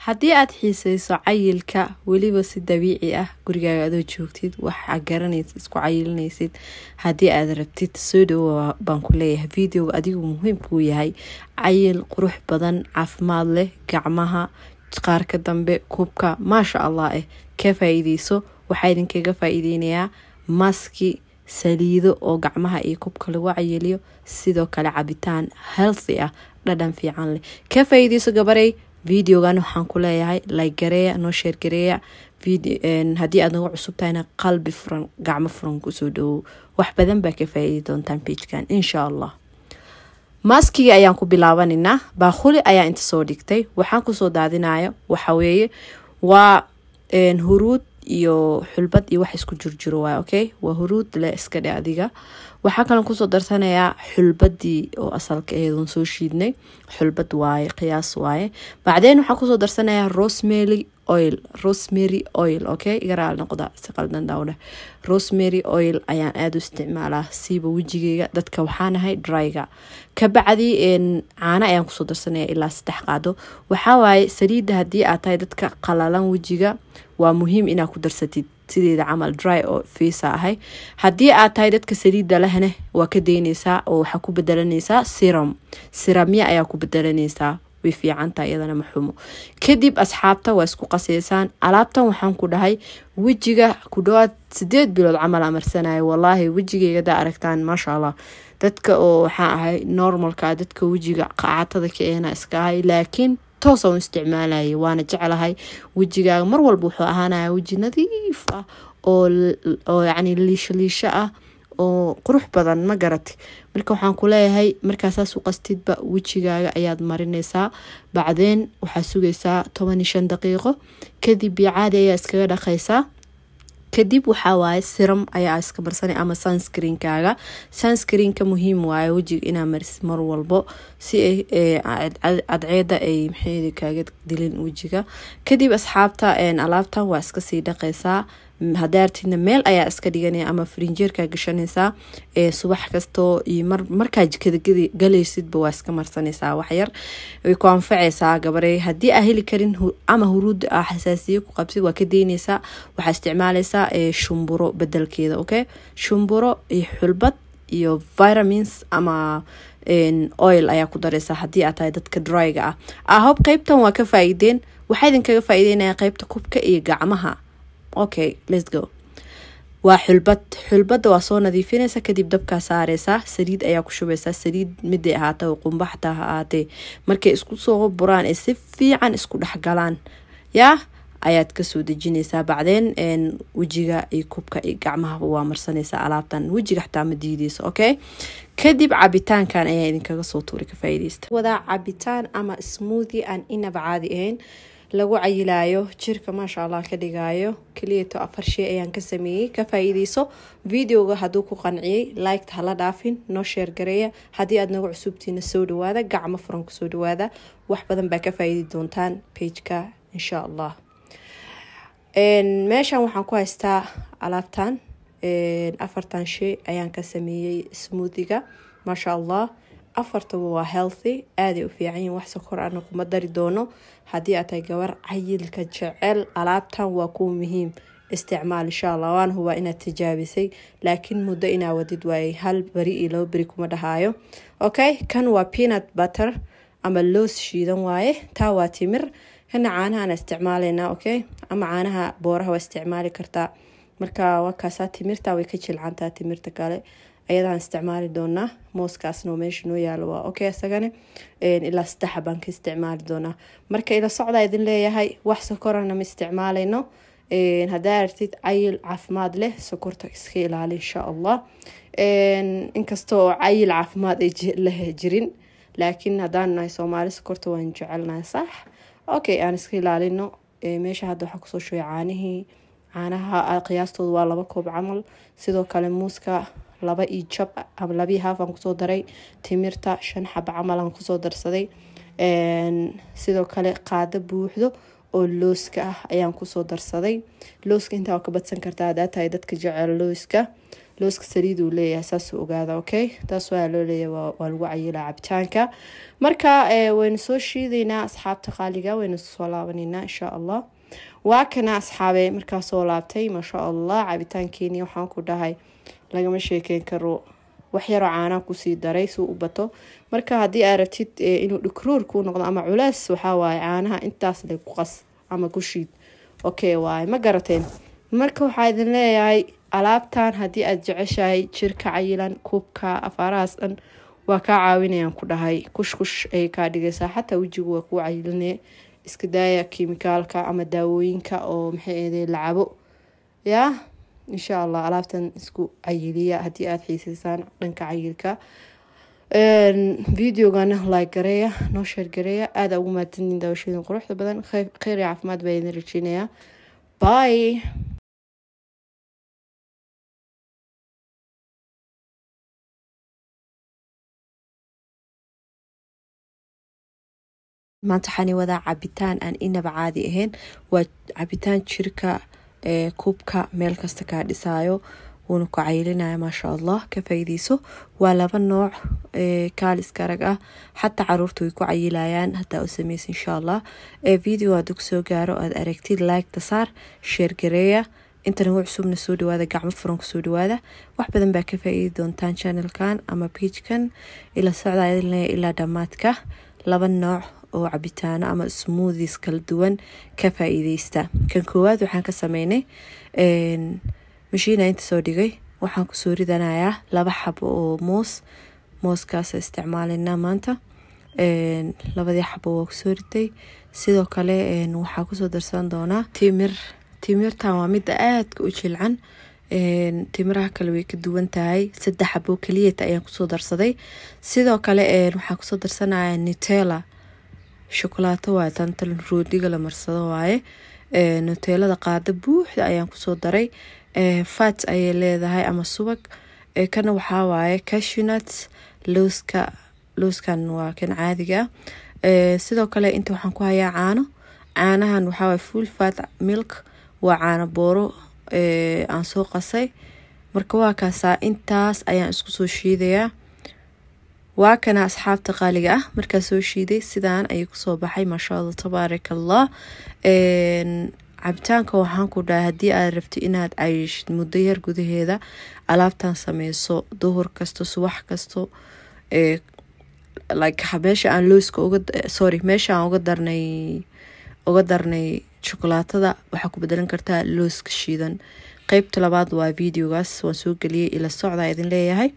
haddii aad xiisayso cayilka weliba si dabiici ah gurigaaga adoo joogtid waxaa garanaysa isku cayilinaysid haddii aad rabtid soo dhawoa baan ku leeyahay videoga adigu muhiimkuu yahay cayil qurux badan caafimaad leh gacmaha qaarka dambe kubka maasha allah eh ka faa-iideyso waxaa idinkaga faa maski saliido oo gacmaha iyo kubka lagu cayiliyo sidoo kale cabitaan healthy ah dhadhan fiican leh ka faa gabarey videogan waxaan ku leeyahay like noo sheer gareeya eh, haddii aad nagu cusub tahayna qalbi furan gacmo furan kusoo dhawow wax badan baa ka faa doontaan beigekan insha allah maaskigii ayaan ku bilaabanaynaa baaquli ayaa inta soo dhigtay waxaan kusoo daadinayo waxaweeye waa eh, huruud iyo xulbad iyo wax isku jirjiro waay okay waa huruud le iska dhe adiga waxaa kalan kusoo darsanayaa xulbadii oo asalka aheedoon soo shiidnay xulbad waaye qiyaas waaye bacdeen waxaa kusoo darsanayaa rosemary oil rosemary oil okay igaraal noqda siqaldan dhawdheh rosemary oil ayaan aada u isticmaalaa siiba wejigeyga dadka waxaanahay dryga kabacdi caano ayaan kusoo darsanaya ilaa saddex qaado waxaa saliida saliidda haddii aad tahay dadka qalalan wejiga waa muhiim inaad ku darsatid sideeda camal dry oo fiisa ahay haddii aad tahay dadka saliida lehne waa ka daynaysaa oo waxaa ku bedelanaysaa siram siramya ayaa ku bedelanaysaa way fiicanta iyadana ma xumo kadib asxaabta waa isku qaseysaan alaabtan waxaan ku dhahay wejiga ku dhawaad sideed bilood camal amarsanayo walaahi wejigeygadaa aragtaan maasha allah dadka oo waxaa ahay normalka dadka wejiga qaacatada ka kaena iska ahay laakiin toosa u isticmaalaya waana jeclahay wejigaaga mar walba wuxuu ahaanaya weji nadiif ah oo yacni liisho liisho ah oo qurux badan ma garati marka waxaan kuleeyahay leeyahay markaasaas u qastidba wejigaaga ayaad marineysaa bacdeen waxaa sugaysaa toban iyo shan daqiiqo kadib iyo caadi ayaa iskaga dhaqaysaa kadib waxaa waaye siram ayaa iska marsanay ama sunscreenkaaga sunscreenka muhiim waaye wejiga inaa marisid mar walbo si cadceeda ay eh, maxayd kaaga dilin wejiga kadib asxaabta eh, alaabtan waa iskasii dhaqaysaa hadaartidna meel ayaa iska dhiganaya ama farinjeerkaa gashanaysaa subax kastoo markaa jikada galaysidba waa iska marsanaysaa waxyar way ku anfacaysaa gabarey haddii aa heli karin ama huruud a xasaasiye ku qabsid waa ka daynaysaa waxaa isticmaalaysaa shumburo bedelkeeda okay shumburo iyo xulbad iyo vitamins ama oil ayaa ku daraysaa haddii aad tahay dadka dryga ah ahob qeybtan waa ka faa-iideen waxaa idinkaga faa qeybta kubka iyo gacmaha okay let's go waa xulbad xulbada waa soo nadiifineysa kadib dabkaa saareysa saliid ayaa ku shubeysaa saliid mida ahaata qumba xataa ha markay isku soo buraan ee si fiican isku dhexgalaan ya ayaad kasoo dejineysaa bacdeen wejiga iyo kubka iyo gacmahaba waa marsaneysa alaabtan wejiga xataa ma diideyso okay kadib cabitaankan ayaa idinkaga soo tuuri ka faaideysta wadaa cabitaan ama smoothi aan inaba caadi ahayn lagu cayilaayo jirka maasha allah ka dhigaayo keliyato afar shey ayaan ka sameeyey ka faa videoga hadduu ku qanciyey liketa hala dhaafin noo sheer gareeya haddii aad nagu cusubtiina soo dhawaada gacmo furan kusoo dhawaada wax badan baa ka faa doontaan bageka insha allah meeshan waxaan ku haystaa alaabtan afartan shey ayaan ka sameeyey smoothiga maasha allah afartaba waa healthy aaday u fiican yihin wax sokor ana kuma dari doono haddii aad gabar cayilka jecel alaabtan waa kuu muhiim isticmaal insha allah waan hubaa inaad tijaabisay laakiin muddo inaa wadid waayay hal beri iyo labo beri kuma dhahaayo okay kan waa peanut butter ama loos shiidan waaye taa waa timir kana caanahaan isticmaalanaa okay ama caanaha booraha waa isticmaali kartaa marka waa timirta way ka jilcantaa timirta kale ayadaan isticmaali doonaa mooskaasna meesha noo yaalo waa okay isagana ilaa saddexa baan ka isticmaali doonaa marka ila socdaa idin leeyahay wax sokorana ma isticmaalayno haddaa artid cayil caafimaad leh sokorta iska ilaali insha allah inkastoo cayil caafimaad leh jirin laakiin haddaan nahay soomaali sokorta waan jecelnahay sax okay aan iska ilaalino meesha hadda waxaa kusoo shooya caanihii caanaha ah, qiyaastooda waa laba koob camal sidoo kale muuska laba iyo jab ama labii haaf aan kusoo daray timirta shan xaba camal aan kusoo darsaday sidoo kale qaado buuxdo oo looska ah ayaan kusoo darsaday looska intaa ka badsan kartaa hadaa tahay dadka jecel looska looska saliid uu leeyahay saasuu ogaada okay taas waa loo leeyahay waa lagu cayilaa cabitaanka marka eh, waynu soo shiidaynaa asxaabta qaaliga waynu soo laabanayna insha allah waa kana asxaabee markaasoo laabtay maasha allah cabitaankeenii waxaan ku dhahay lagama sheekeen karo waxyaroo caanaa kusii daray suu u bato marka haddii aa rabtid eh, inuu dhikruurkuu noqdo ama culees waxawaaye caanaha intaas le ku qas ama kushiid okay waaye ma garateen marka waxaa idin leeyahay alaabtan haddii aad jeceshahay jirka cayilan kuubka afaarahaas dhan waa kaa caawinayaan ku dhahay kushkush ayay kaa dhigaysaa xataa wejigu waa kuu cayiline iska daaya kimikaalka ama daawooyinka oo maxay lacabo yaa insha allah alaabtan isku cayiliya haddii aada xiisaysaan dhanka cayilka videogana like gareeya noo sheer gareeya aada ugu mahadsantiin daawashadin quruxda badan kheyr iyo caafimaad baa idin rajeynayaa bye maanta waxaan wadaa cabitaan aan inaba caadi ahayn waa cabitaan jirka kuubka meel kasta kaa dhisaayo wuuna ku caylinaya maasha allah ka faaiideyso waa laba nooc kaaliska rag ah xataa caruurta way ku cayilayaan hadaa u sameysa insha allah video haduu soo gaaro aad aragtid laigta saar sheergareeya intana hu cusubna soo dhawaada gacmo furan kusoo dhawaada wax badan baa ka faa'iidi doontaan channelkan ama biijkan ila socda ilaa dhammaadka laba nooc oo cabitaano ama smoothies kala duwan ka faa'iideysta kan koowaad waxaan ka sameynay mashiina inta soo dhigay waxaan kusoo ridanayaa laba xabo oo moos mooskaas isticmaalina maanta labadii xabo waa kusoo riday sidoo kale waxaa kusoo darsan doonaa timir timirtan waa mida aadka u jilcan timiraha kale way ka duwan tahay saddex xabo keliyata ayaan kusoo darsaday sidoo kale waxaan kusoo darsanaya nitella shukulaato waaye tantan roodiga la marsado waaye nuteelada qaada buuxda ayaan kusoo daray fat ayay leedahay ama subag kana waxaa waaye cashinut looska looskan waa kan caadiga ah sidoo kale inta waxaan ku hayaa caano caanahan waxaa full fat milk waa caano booro aan soo qasay marka waa kaasaa intaas ayaan isku soo shiidayaa waa kana asxaabta qaaliga ah markaa soo shiiday sidaan ayay kusoo baxay maasha allah tabaaraka allah cabitaanka waxaan ku dhahay haddii aad rabto inaad cayishid muddo yar gudaheeda alaabtan sameyso duhur kasto subax kasto meesha aan looyska sorry meesha aan uga darnay uga darnay shukolaatada waxaa ku bedelan kartaa looska shiidan qeybta labaad waa videogaas waan soo geliyay ila socdaa idin leeyahay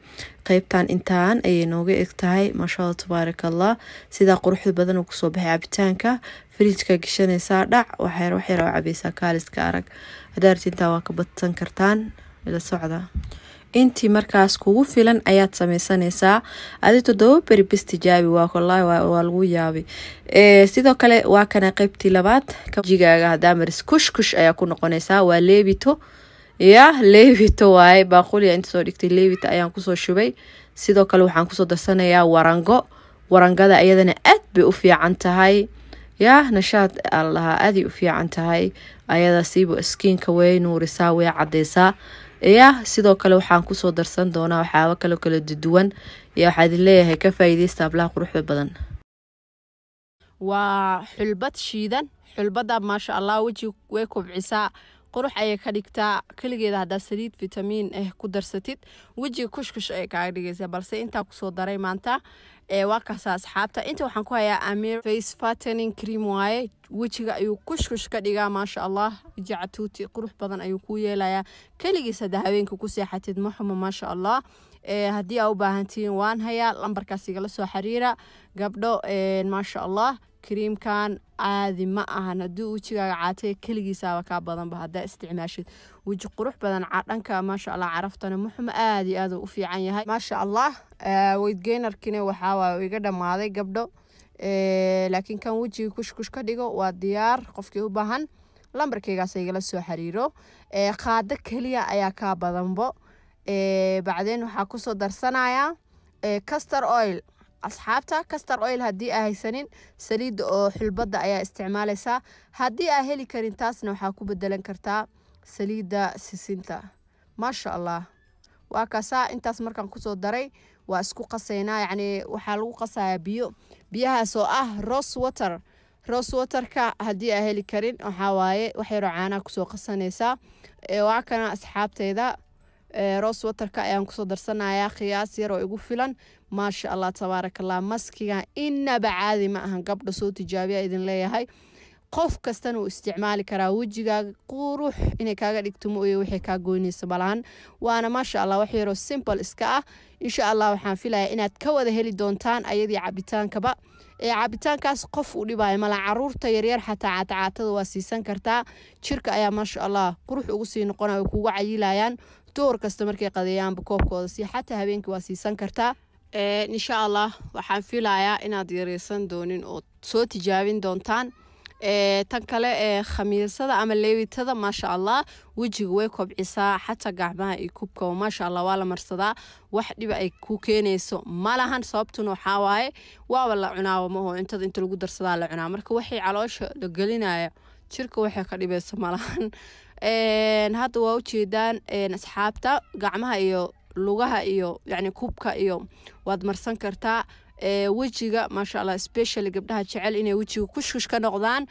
qeybtan intaan ayay nooga egtahay tahay maashaalla tabaaraka allah sidaa quruxda badan uu kusoo baxay cabitaanka frijka gashanaysaa dhac waxyar oo cabaysaa kaaliska arag hadaarti intaa waa ka badsan kartaan ila socda intii markaas kugu filan ayaad sameysanaysaa adi todoba beri bis tijaabi waa lagu yaabay sidoo kale waa kana qeybtii labaad jigaaga hadaamar iskushkush ayaa ku noqonaysaa waa leebito ya levita waaye baaqulia inta soo dhigtay levita ayaan kusoo shubay sidoo kale waxaan kusoo darsanayaa warango warangada iyadana aad bay u fiican tahay ya nashaad aan lahaa aaday u fiican tahay ayada siiba iskiinka way nuurisaa way cadeysaa ya sidoo kale waxaan kusoo darsan doonaa waxyaaba kalo kala duduwan y waxaa idin leeyahay ka faa'iideysta hablaha quruxda badan waa xulbad shiidan xulbada maasha allah weji way kubcisaa qurux ayay ka dhigtaa keligeeda haddaa saliid vitamiin ah eh, ku darsatid wejiga kushkush ay kaaga dhigaysaa balse intaa kusoo daray maanta eh, waa kaasa asxaabta inta waxaan ku hayaa amir face fattening cream waaye wejiga ayuu kushkush ka dhigaa maasha allah jacatuuti qurux badan ayuu kuu yeelayaa keligiis hadda haweenka ku seexatid maxuma maasha allah eh, haddii aa u baahan waan hayaa lambarkaas igala soo xiriira gabdho maasha allah kariimkan caadi ma ahan haddii wejigaaga caataga keligiisaaba kaa badanba haddaa isticmaashid weji qurux badan cadhanka maasha allah caraftana muxuma aada iyo aada u fiican yahay maasha allah eh, weydgeynarkina waxaawaay iga dhammaaday gabdho eh, laakiin kan wejiga kushkush ka dhigo waa diyaar qofkii u baahan lambarkeygaas igala soo xiriiro eh, qaado keliya ayaa kaa badanbo bacdeen waxaa kusoo darsanayaa castor oil asxaabta castor oil haddii aa haysanin saliidda oo xulbadda ayaa isticmaalaysaa haddii aa heli karin taasna waxaa ku bedelan kartaa saliidda sisinta maasha allah waa kaasaa intaas markaan kusoo daray waa isku qasaynaa yacnii waxaa lagu qasayaa biyo biyahaasoo ah ros water ros waterka haddii aa heli karin waxaa waaye waxyaroo caanaa kusoo qasanaysaa waa kana asxaabteyda roos watarka ayaan kusoo darsanayaa khiyaas yaroo igu filan maasha allah tabaarakallah maskiga inaba caadi ma ahan gabdha soo tijaabiya idin leeyahay qof kastana uu isticmaali karaa wejigaaga qurux inay kaaga dhigto mooye waxay kaa goynaysa malahan waana maasha allah wax yaroo simple iska ah insha allah waxaan filaya inaad ka wada heli doontaan ayadii cabitaankaba ee cabitaankaas qof uu dhibaayo mala caruurta yaryar xataa caatacaatada waa siisan kartaa jirka ayaa maasha allah qurux ugu sii noqona ay kuuga cayilayaan door kasta markay qadeeyaanba koobkooda si xataa habeenkii waa siisan kartaa insha allah waxaan filayaa inaad yareysan doonin oo soo tijaabin doontaan tan kale khamiirsada ama leewitada maasha allah wejiga way kobcisaa xataa gacmaha iyo kubka maasha allah waa la marsadaa wax dhiba ah ay ku keenayso malahan lahan sababtuna waxaa waaye waaba la cunaaba maho cuntada inta lagu darsadaa la cunaa marka waxay caloosha la gelinaya jirka waxay ka dhibayso ma hadda waa ujeedaan asxaabta gacmaha iyo lugaha iyo yani kubka iyo waad marsan kartaa wejiga maasha allah specially gabdhaha jecel inay wejiga kushkush ka noqdaan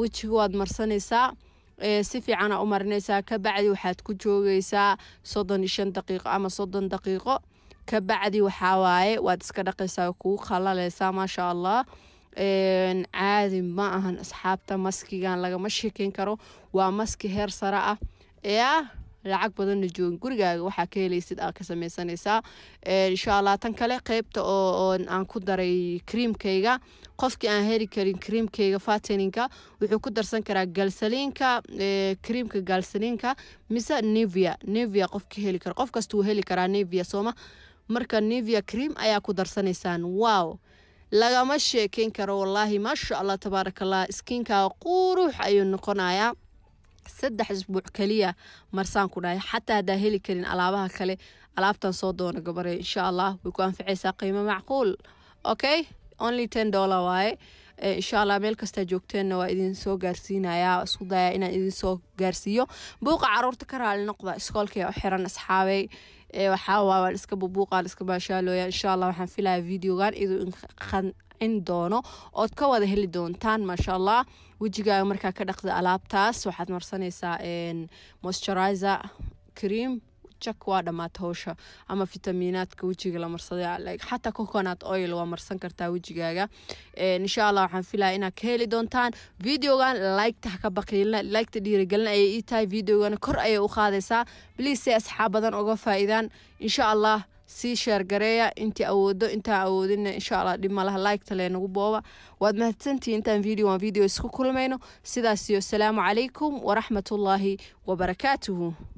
wejiga waad marsanaysaa si fiicana u marinaysaa kabacdi waxaad ku joogaysaa soddon iyo shan daqiiqo ama soddon daqiiqo kabacdi waxaa waaye waad iska dhaqaysaa kuu qalalaysaa maasha allah caadi ma ahan asxaabta maskigan lagama sheekeyn karo waa maski heer sare ah ee lacag badanna joogin gurigaaga waxaa ka helaysid aa ka sameysanaysaa insha allah tan kale qeybta oo aan ku daray kriimkayga qofkii aan heli karin kriimkayga fataninka wuxuu ku darsan karaa galsaliinka kriimka galsaliinka mise nevia nevia qofki heli karo qof kasta heli karaa nevia sooma marka nevia cream ayaa ku darsanaysaan wow lagama sheekeyn karo wallaahi maasha allah tabaarakallah iskiinkaa qurux ayuu noqonayaa saddex isbuuc keliya marsaan ku dhahay xataa haddaa heli karin alaabaha kale alaabtan soo doona gabare insha allah way ku anficaysaa qiimo macquul okay only ten dollar waaye Eh, insha allah meel kastaa joogteenna waa idin soo gaarsiinayaa isku dayaa inaan idin soo gaarsiiyo buuqa caruurta ka raali noqda iskoolkaya u xiran asxaabey eh, waxaawaa iska bubuuqa iska baashaalooya insha waxaan filaya videogan iduu qancin doono ood ka wada heli doontaan maasha allah wejigaaga markaa ka dhaqda alaabtaas waxaad marsanaysaa moisturizer cream jak waa dhamaata hawsha ama fitamiinaadka wejiga la marsaday xataa coconut oil waa marsan kartaa wejigaaga insha allah waxaan filaya inaad ka heli doontaan videogan liketa haka baqilina liketa dhiirigelin ayay ii tahay videogana kor ayay u qaadaysaa bliis say asxaab badan uga faa'iidaan insha allah sii sheergareeya intii awoodo intaa awoodina insha allah dhib malaha liketa leenagu booba waad mahadsantihi intaan video aan video isku kulmayno sidaasiyo asalaamu calaykum waraxmatullaahi wabarakaatuhu